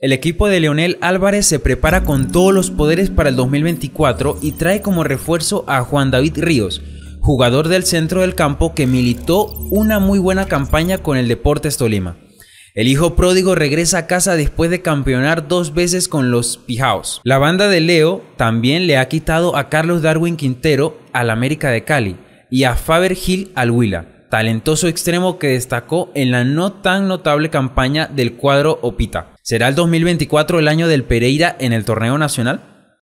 El equipo de Leonel Álvarez se prepara con todos los poderes para el 2024 y trae como refuerzo a Juan David Ríos, jugador del centro del campo que militó una muy buena campaña con el Deportes Tolima. El hijo pródigo regresa a casa después de campeonar dos veces con los Pijaos. La banda de Leo también le ha quitado a Carlos Darwin Quintero al América de Cali y a Faber Gil al Huila, talentoso extremo que destacó en la no tan notable campaña del cuadro Opita. ¿Será el 2024 el año del Pereira en el torneo nacional?